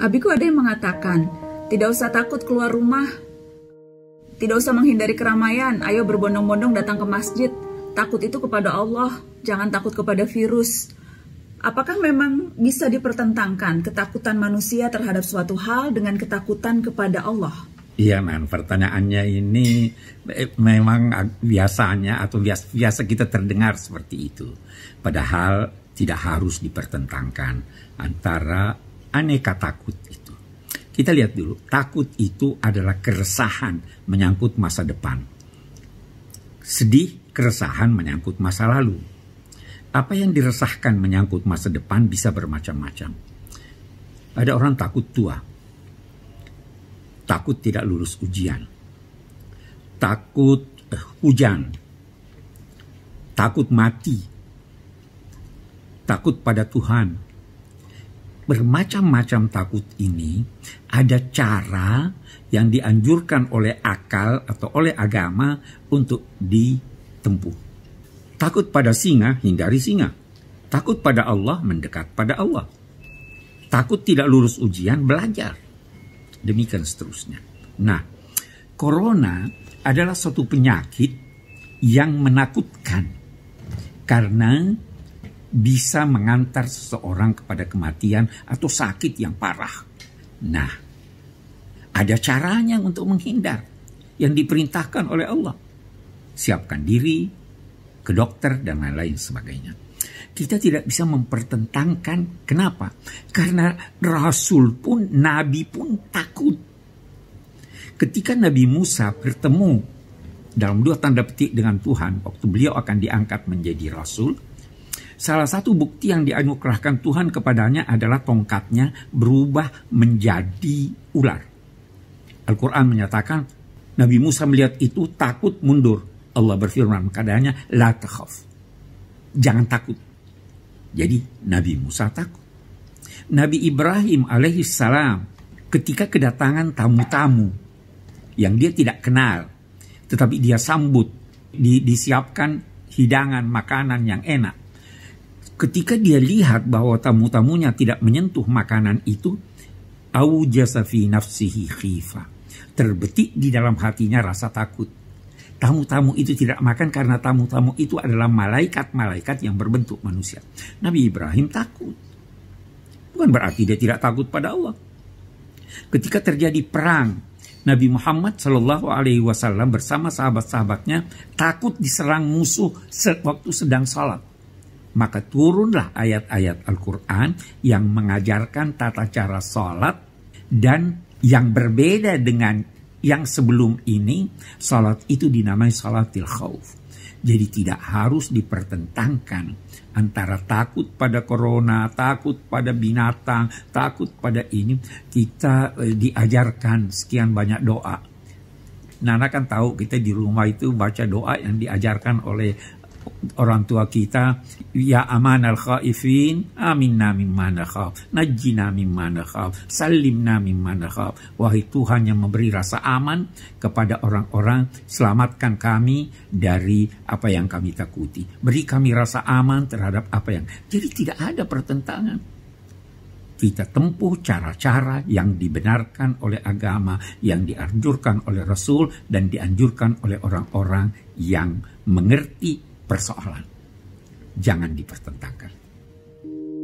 Abiku ada yang mengatakan, tidak usah takut keluar rumah, tidak usah menghindari keramaian, ayo berbondong-bondong datang ke masjid. Takut itu kepada Allah, jangan takut kepada virus. Apakah memang bisa dipertentangkan ketakutan manusia terhadap suatu hal dengan ketakutan kepada Allah? Iya, man. Pertanyaannya ini eh, memang biasanya atau biasa, biasa kita terdengar seperti itu. Padahal tidak harus dipertentangkan antara aneka takut itu. Kita lihat dulu, takut itu adalah keresahan menyangkut masa depan. Sedih, keresahan menyangkut masa lalu. Apa yang diresahkan menyangkut masa depan bisa bermacam-macam. Ada orang takut tua, takut tidak lulus ujian, takut eh, hujan, takut mati, takut pada Tuhan, bermacam-macam takut ini ada cara yang dianjurkan oleh akal atau oleh agama untuk ditempuh. Takut pada singa, hindari singa. Takut pada Allah, mendekat pada Allah. Takut tidak lurus ujian, belajar. Demikian seterusnya. Nah, corona adalah suatu penyakit yang menakutkan karena bisa mengantar seseorang kepada kematian atau sakit yang parah. Nah, ada caranya untuk menghindar yang diperintahkan oleh Allah. Siapkan diri ke dokter dan lain-lain sebagainya. Kita tidak bisa mempertentangkan kenapa? Karena rasul pun nabi pun takut. Ketika Nabi Musa bertemu dalam dua tanda petik dengan Tuhan waktu beliau akan diangkat menjadi rasul, Salah satu bukti yang dianugerahkan Tuhan kepadanya adalah tongkatnya berubah menjadi ular. Al-Quran menyatakan Nabi Musa melihat itu takut mundur. Allah berfirman kepadanya, La takhaf. Jangan takut. Jadi Nabi Musa takut. Nabi Ibrahim alaihissalam ketika kedatangan tamu-tamu yang dia tidak kenal, tetapi dia sambut, di, disiapkan hidangan makanan yang enak. Ketika dia lihat bahwa tamu-tamunya tidak menyentuh makanan itu, au jasafi nafsihi khifa. Terbetik di dalam hatinya rasa takut. Tamu-tamu itu tidak makan karena tamu-tamu itu adalah malaikat-malaikat yang berbentuk manusia. Nabi Ibrahim takut. Bukan berarti dia tidak takut pada Allah. Ketika terjadi perang, Nabi Muhammad Shallallahu Alaihi Wasallam bersama sahabat-sahabatnya takut diserang musuh waktu sedang salat. Maka turunlah ayat-ayat Al-Quran yang mengajarkan tata cara sholat dan yang berbeda dengan yang sebelum ini, sholat itu dinamai sholatil khawf. Jadi tidak harus dipertentangkan antara takut pada corona, takut pada binatang, takut pada ini. Kita e, diajarkan sekian banyak doa. Nana kan tahu kita di rumah itu baca doa yang diajarkan oleh orang tua kita ya aman al khaifin khaf, najin nami mana khaf, salim nami mana khaf, wahai Tuhan yang memberi rasa aman kepada orang-orang selamatkan kami dari apa yang kami takuti beri kami rasa aman terhadap apa yang jadi tidak ada pertentangan kita tempuh cara-cara yang dibenarkan oleh agama, yang dianjurkan oleh Rasul, dan dianjurkan oleh orang-orang yang mengerti persoalan. Jangan dipertentangkan.